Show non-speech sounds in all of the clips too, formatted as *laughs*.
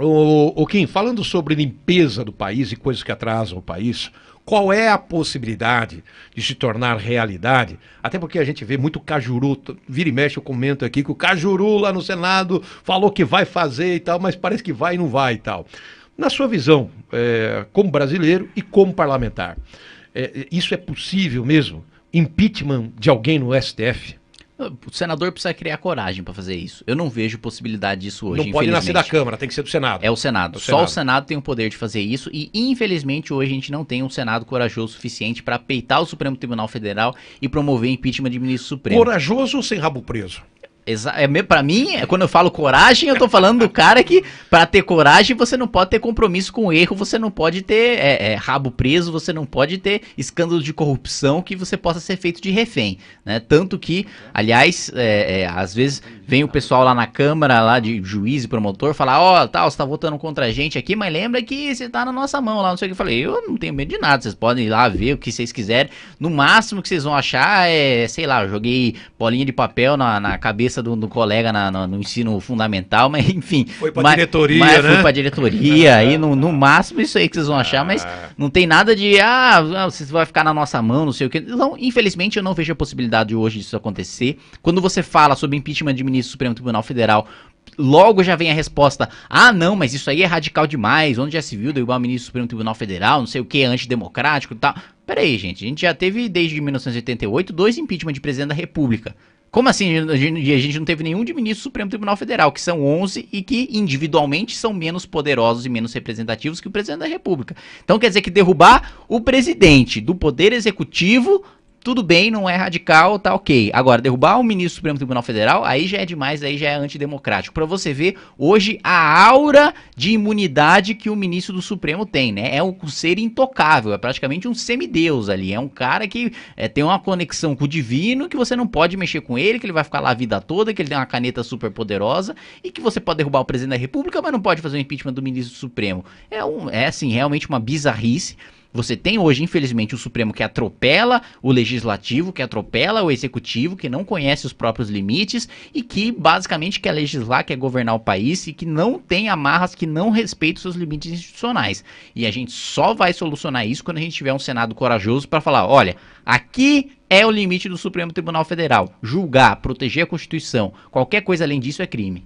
O, o Kim, falando sobre limpeza do país e coisas que atrasam o país, qual é a possibilidade de se tornar realidade? Até porque a gente vê muito Cajuru, vira e mexe, eu comento aqui que o Cajuru lá no Senado falou que vai fazer e tal, mas parece que vai e não vai e tal. Na sua visão, é, como brasileiro e como parlamentar, é, é isso é possível mesmo? Impeachment de alguém no STF? O senador precisa criar coragem para fazer isso. Eu não vejo possibilidade disso hoje. Não pode nascer da Câmara, tem que ser do Senado. É o Senado. É o Só Senado. o Senado tem o poder de fazer isso e, infelizmente, hoje a gente não tem um Senado corajoso o suficiente para peitar o Supremo Tribunal Federal e promover impeachment de ministro Supremo. Corajoso ou sem rabo preso? Exa é, pra mim, é quando eu falo coragem, eu tô falando do cara que, para ter coragem, você não pode ter compromisso com o erro, você não pode ter é, é, rabo preso, você não pode ter escândalo de corrupção que você possa ser feito de refém. Né? Tanto que, aliás, é, é, às vezes vem o pessoal lá na Câmara, lá de juiz e promotor, falar: Ó, oh, tá, você tá votando contra a gente aqui, mas lembra que você tá na nossa mão lá, não sei o que. Eu falei: Eu não tenho medo de nada, vocês podem ir lá ver o que vocês quiserem. No máximo que vocês vão achar é, sei lá, eu joguei bolinha de papel na, na cabeça cabeça do, do colega na, no, no, ensino fundamental, mas enfim. Foi pra mas, diretoria, mas né? Foi pra diretoria, aí no, no ah. máximo isso aí que vocês vão achar, mas ah. não tem nada de, ah, ah você vai ficar na nossa mão, não sei o quê. Então, infelizmente, eu não vejo a possibilidade hoje disso acontecer. Quando você fala sobre impeachment de ministro do Supremo Tribunal Federal, logo já vem a resposta: ah, não, mas isso aí é radical demais. Onde já se viu derrubar o ministro do Supremo Tribunal Federal, não sei o que, antidemocrático e tal. Pera aí gente, a gente já teve desde 1988 dois impeachment de presidente da República. Como assim a gente, não teve nenhum de ministro do Supremo Tribunal Federal, que são 11 e que individualmente são menos poderosos e menos representativos que o presidente da República? Então quer dizer que derrubar o presidente do Poder Executivo tudo bem, não é radical, tá ok. Agora, derrubar o ministro do Supremo Tribunal Federal, aí já é demais, aí já é antidemocrático. Para você ver, hoje, a aura de imunidade que o ministro do Supremo tem, né? É um ser intocável, é praticamente um semideus ali. É um cara que é, tem uma conexão com o divino, que você não pode mexer com ele, que ele vai ficar lá a vida toda, que ele tem uma caneta super poderosa e que você pode derrubar o presidente da República, mas não pode fazer o impeachment do ministro do Supremo. É, um, é assim, realmente uma bizarrice. Você tem hoje, infelizmente, o Supremo que atropela o legislativo, que atropela o executivo, que não conhece os próprios limites e que basicamente quer legislar, quer governar o país e que não tem amarras, que não respeita os seus limites institucionais. E a gente só vai solucionar isso quando a gente tiver um Senado corajoso para falar: olha, aqui é o limite do Supremo Tribunal Federal. Julgar, proteger a Constituição, qualquer coisa além disso é crime.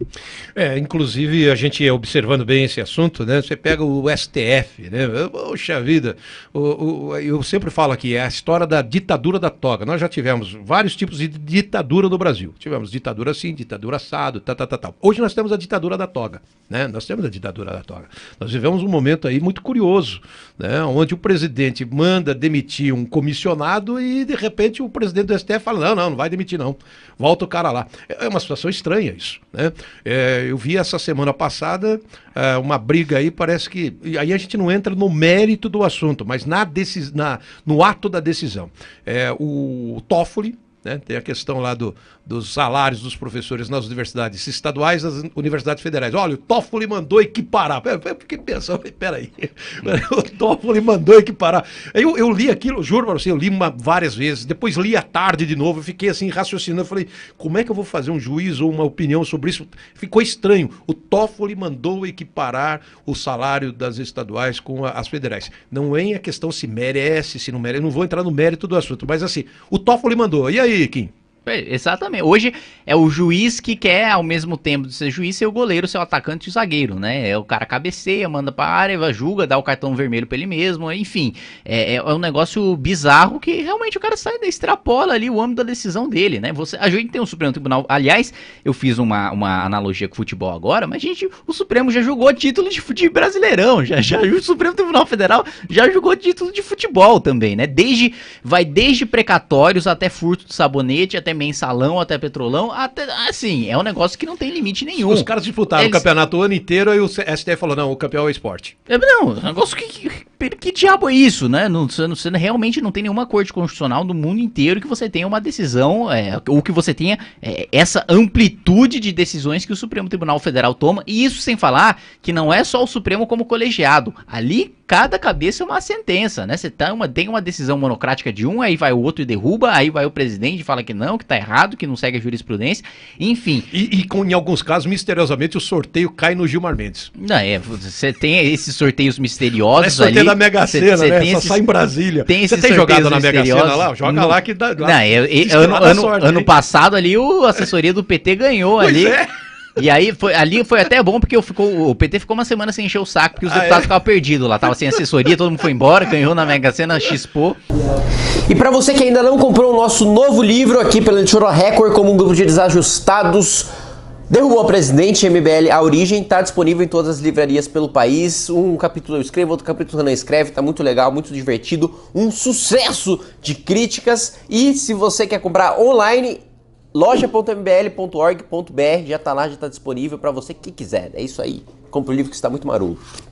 É, inclusive, a gente observando bem esse assunto, né? Você pega o STF, né? Poxa vida, o, o, eu sempre falo aqui, é a história da ditadura da toga. Nós já tivemos vários tipos de ditadura no Brasil. Tivemos ditadura assim, ditadura assado, tal, tá, tal, tá, tá, tá, Hoje nós temos a ditadura da toga, né? Nós temos a ditadura da toga. Nós vivemos um momento aí muito curioso, né? Onde o presidente manda demitir um comissionado e, de repente, repente o presidente do STF fala: não, não, não vai demitir, não. Volta o cara lá. É, é uma situação estranha isso. Né? É, eu vi essa semana passada é, uma briga aí, parece que. Aí a gente não entra no mérito do assunto, mas na decis, na, no ato da decisão. É, o Toffoli. Né? Tem a questão lá do, dos salários dos professores nas universidades estaduais, nas universidades federais. Olha, o Toffoli mandou equiparar. Eu fiquei pensando, *laughs* peraí. *laughs* O Toffoli mandou equiparar. Eu, eu li aquilo, juro para você, eu li uma, várias vezes. Depois li à tarde de novo, eu fiquei assim, raciocinando. Falei, como é que eu vou fazer um juízo ou uma opinião sobre isso? Ficou estranho. O Toffoli mandou equiparar o salário das estaduais com a, as federais. Não é a questão se merece, se não merece. Eu não vou entrar no mérito do assunto, mas assim, o Toffoli mandou. E aí, Kim? É, exatamente. Hoje é o juiz que quer, ao mesmo tempo de ser juiz, ser o goleiro, ser o atacante e o zagueiro, né? É o cara cabeceia, manda pra área, julga, dá o cartão vermelho pra ele mesmo, enfim. É, é, é um negócio bizarro que realmente o cara sai da extrapola ali o âmbito da decisão dele, né? Você, a gente tem o um Supremo Tribunal. Aliás, eu fiz uma, uma analogia com o futebol agora, mas, a gente, o Supremo já jogou título de, de brasileirão. Já, já, o Supremo Tribunal Federal já jogou título de futebol também, né? Desde. Vai desde precatórios até furto de sabonete, até até mensalão, até petrolão, até assim, é um negócio que não tem limite nenhum. Os caras disputaram Eles... o campeonato o ano inteiro e o STF falou: não, o campeão é o esporte. É, não, é um negócio que, que que diabo é isso, né? Não, você, realmente não tem nenhuma corte constitucional no mundo inteiro que você tenha uma decisão, é, ou que você tenha é, essa amplitude de decisões que o Supremo Tribunal Federal toma, e isso sem falar que não é só o Supremo como colegiado. Ali, cada cabeça é uma sentença, né? Você tá uma, tem uma decisão monocrática de um, aí vai o outro e derruba, aí vai o presidente e fala que não, que tá errado, que não segue a jurisprudência, enfim. E, e com, em alguns casos, misteriosamente, o sorteio cai no Gilmar Mendes. Não, é, você tem esses sorteios misteriosos é ali da Mega Sena, cê, cê né? Só sai em Brasília. Tem você tem jogado na Mega Sena lá? Joga lá que dá. Lá, não, eu, é, eu, ano, ano, sorte, ano passado ali o *laughs* assessoria do PT ganhou pois ali. É. E aí foi, ali foi até bom porque eu ficou, o PT ficou uma semana sem encher o saco, porque os ah, deputados é? ficavam perdidos lá. Tava sem assessoria, todo mundo foi embora, ganhou na Mega Sena, xpo E para você que ainda não comprou o nosso novo livro aqui pela Editora Record, como um grupo de desajustados Derrubou o presidente, MBL, a origem, está disponível em todas as livrarias pelo país. Um capítulo eu escrevo, outro capítulo não escreve, está muito legal, muito divertido, um sucesso de críticas. E se você quer comprar online, loja.mbl.org.br já está lá, já está disponível para você que quiser. É isso aí. Compre o livro que está muito maroto.